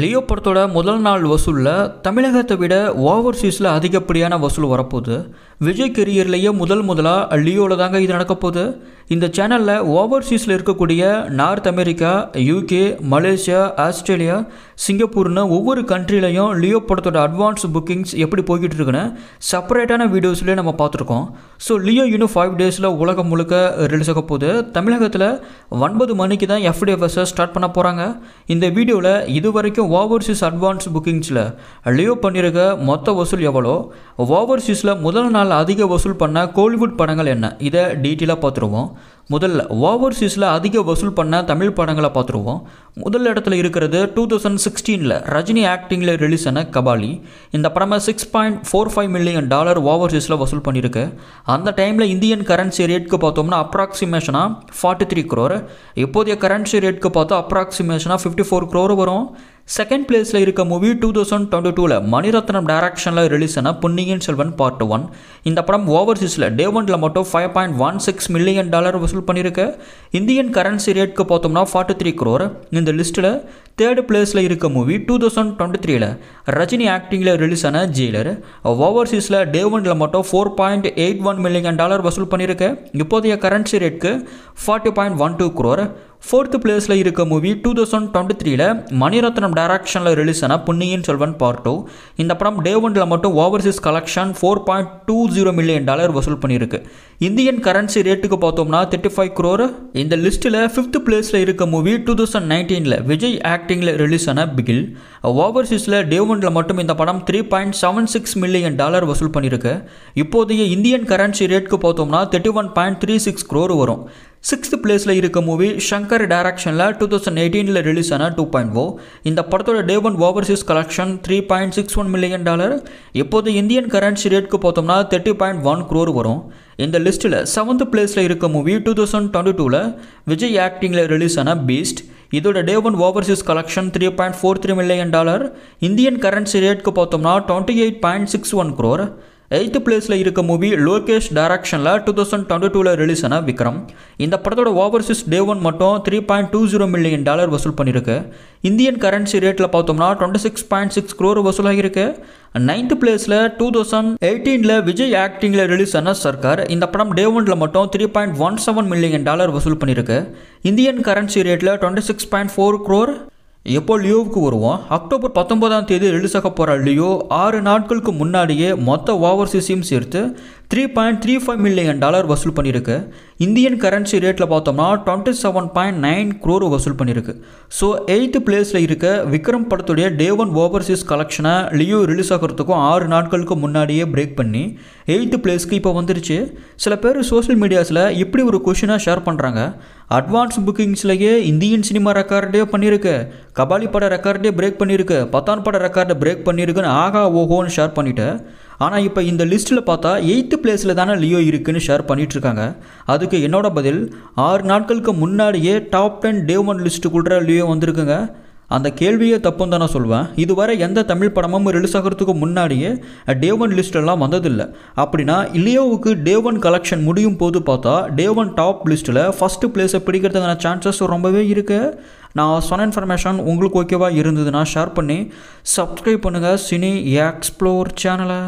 Leo படத்தோட முதல் நாள் வசூலில் தமிழகத்தை விட ஓவர்சீஸில் அதிகப்படியான வசூல் வரப்போகுது விஜய் கெரியர்லேயே முதல் முதலாக லியோவில் தாங்க இது நடக்க போகுது இந்த சேனலில் ஓவர்சீஸில் இருக்கக்கூடிய North America UK Malaysia Australia சிங்கப்பூர்னு ஒவ்வொரு கண்ட்ரிலையும் லியோ படத்தோட அட்வான்ஸ் புக்கிங்ஸ் எப்படி போய்கிட்டு இருக்குன்னு செப்பரேட்டான வீடியோஸ்லேயே நம்ம பார்த்துருக்கோம் ஸோ லியோ இன்னும் ஃபைவ் டேஸில் உலகம் முழுக்க ரிலீஸ் ஆக போகுது தமிழகத்தில் ஒன்பது மணிக்கு தான் எஃப்டிஎஃப்எஸ்ஸை ஸ்டார்ட் பண்ண போகிறாங்க இந்த வீடியோவில் இது வரைக்கும் ஓவர்சீஸ் அட்வான்ஸ் புக்கிங்ஸில் லியோ பண்ணியிருக்க மொத்த வசூல் எவ்வளோ ஓவர்சீஸில் முதல் நாள் நாள் அதிக வசூல் பண்ண கோலிவுட் படங்கள் என்ன இதை டீட்டெயிலாக பார்த்துருவோம் முதல்ல ஓவர்சீஸில் அதிக வசூல் பண்ண தமிழ் படங்களை பார்த்துருவோம் முதல் இடத்துல இருக்கிறது டூ தௌசண்ட் சிக்ஸ்டீனில் ரஜினி ஆக்டிங்கில் ரிலீஸ் ஆன கபாலி இந்த படமாக six point four five million dollar ஓவர்சீஸில் வசூல் பண்ணியிருக்கு அந்த டைமில் இந்தியன் கரன்சி ரேட்க்கு பார்த்தோம்னா அப்ராக்சிமேஷனாக ஃபார்ட்டி த்ரீ க்ரோர் இப்போதைய கரன்சி ரேட்க்கு பார்த்தா அப்ராக்சிமேஷனாக ஃபிஃப்டி ஃபோர் க்ரோர் வரும் செகண்ட் பிளேஸில் இருக்க மூவி டூ தௌசண்ட் டுவெண்ட்டி டூவில் மணிரத்னம் டைரக்ஷனில் ரிலீஸ் ஆன பொன்னியின் செல்வன் பார்ட் ஒன் இந்த படம் ஓவர்சீஸில் டே ஒன்ல மட்டும் five point one six million dollar வசூல் பண்ணியிருக்கு இந்தியன் கரன்சி ரேட்க்கு பார்த்தோம்னா ஃபார்ட்டி த்ரீ குரோர் இந்த லிஸ்ட்டில் தேர்ட் பிளேஸில் இருக்க மூவி டூ தௌசண்ட் டுவெண்ட்டி த்ரீல ரஜினி ஆக்டிங்கில் ரிலீஸ் ஆன ஜெயிலர் ஓவர்சீஸில் டே ஒன்ல மட்டும் four point eight one million dollar வசூல் பண்ணியிருக்கு இப்போதைய கரன்சி ரேட்க்கு forty point one two crore fourth பிளேஸில் இருக்க மூவி டூ தௌசண்ட் டுவெண்ட்டி த்ரீல மணிரத்னம் டைரக்ஷனில் ரிலீஸ் ஆன புன்னியின் செல்வன் பார்ட் டூ இந்த படம் டே ஒன்றில் மட்டும் overseas collection four point two zero million dollar வசூல் பண்ணியிருக்கு இந்தியன் கரன்சி ரேட்டுக்கு பார்த்தோம்னா தேர்ட்டி ஃபைவ் குரோர் இந்த லிஸ்ட்டில் ஃபிஃப்த் பிளேஸில் இருக்க மூவி டூ தௌசண்ட் நைன்டீனில் விஜய் ஆக்டிங்கில் ரிலீஸ் ஆன பிகில் ஓவர்சீஸில் டே ஒன்றில் மட்டும் இந்த படம் three point seven six million dollar வசூல் பண்ணியிருக்கு இப்போதைய இந்தியன் கரன்சி ரேட்டுக்கு பார்த்தோம்னா thirty one point three six crore வரும் சிக்ஸ்த் பிளேஸில் இருக்க மூவி ஷங்கர் டைரக்ஷனில் டூ தௌசண்ட் எயிட்டீனில் ரிலீஸ் ஆன டூ பாயிண்ட் ஓ இந்த படத்தோட day one overseas collection three point six one million dollar இப்போது இந்தியன் கரன்சி ரேட்டுக்கு பார்த்தோம்னா தேர்ட்டி பாயிண்ட் ஒன் குரோர் வரும் இந்த லிஸ்ட்டில் செவன்த் பிளேஸில் இருக்க மூவி டூ தௌசண்ட் டுவெண்ட்டி டூவில் விஜய் ஆக்டிங்கில் ரிலீஸ் ஆன பீஸ்ட் இதோட day one overseas collection three point four three million dollar Indian currency ரேட்டுக்கு பார்த்தோம்னா twenty eight point six one crore eighth பிளேஸில் இருக்க மூவி லோகேஷ் டைரக்ஷனில் டூ தௌசண்ட் டுவெண்ட்டி டூவில் ரிலீஸ் ஆன விக்ரம் இந்த படத்தோட ஓவர்சீஸ் டே ஒன் மட்டும் three point two zero million dollar வசூல் பண்ணியிருக்கு இந்தியன் கரன்சி ரேட்டில் பார்த்தோம்னா twenty six point six crore வசூலாகிருக்கு நைன்த்து பிளேஸில் டூ தௌசண்ட் எயிட்டீனில் விஜய் ஆக்டிங்கில் ரிலீஸ் ஆன சர்க்கார் இந்த படம் டே ஒனில் மட்டும் three point one seven million dollar வசூல் பண்ணியிருக்கு இந்தியன் கரன்சி ரேட்டில் twenty six point four crore எப்போ லியோவுக்கு வருவோம் அக்டோபர் பத்தொன்பதாம் தேதி ரிலீஸ் ஆக போகிற லியோ ஆறு நாட்களுக்கு முன்னாடியே மொத்த ஓவர்சீஸையும் சேர்த்து three point three five million dollar வசூல் பண்ணியிருக்கு இந்தியன் கரன்சி ரேட்டில் பார்த்தோம்னா twenty seven point nine crore வசூல் பண்ணியிருக்கு ஸோ எயித்து பிளேஸில் இருக்க விக்ரம் படத்துடைய டே ஒன் ஓவர்சீஸ் கலெக்ஷனை லியோ ரிலீஸ் ஆகிறதுக்கும் ஆறு நாட்களுக்கு முன்னாடியே பிரேக் பண்ணி எயித்து பிளேஸ்க்கு இப்போ வந்துருச்சு சில பேர் சோஷியல் மீடியாஸில் இப்படி ஒரு கொஷினாக ஷேர் பண்ணுறாங்க அட்வான்ஸ் புக்கிங்ஸ்லேயே இந்தியன் சினிமா ரெக்கார்டே பண்ணியிருக்கு கபாலி பட ரெக்கார்டே பிரேக் பண்ணியிருக்கு பத்தான் பட ரெக்கார்டை பிரேக் பண்ணியிருக்குன்னு ஆகா ஓஹோன்னு ஷேர் பண்ணிவிட்டு ஆனால் இப்போ இந்த லிஸ்ட்டில் பார்த்தா எயித்து பிளேஸில் தானே லியோ இருக்குதுன்னு ஷேர் பண்ணிகிட்ருக்காங்க அதுக்கு என்னோட பதில் ஆறு நாட்களுக்கு முன்னாடியே டாப் டென் டேவன் லிஸ்ட்டு கொடுற லியோ வந்திருக்குங்க அந்த கேள்வியே தப்புன்னு தான் நான் சொல்வேன் இதுவரை எந்த தமிழ் படமும் ரிலீஸ் ஆகிறதுக்கு முன்னாடியே டே ஒன் லிஸ்டெல்லாம் வந்ததில்லை அப்படின்னா இல்லையோவுக்கு டே ஒன் கலெக்ஷன் முடியும் போது பார்த்தா டே ஒன் டாப் லிஸ்ட்டில் ஃபஸ்ட்டு பிளேஸை பிடிக்கிறதுக்கான சான்சஸ் ரொம்பவே இருக்குது நான் சொன்ன இன்ஃபர்மேஷன் உங்களுக்கு ஓகேவாக இருந்ததுன்னா ஷேர் பண்ணி சப்ஸ்கிரைப் பண்ணுங்கள் சினி எக்ஸ்ப்ளோர் சேனலை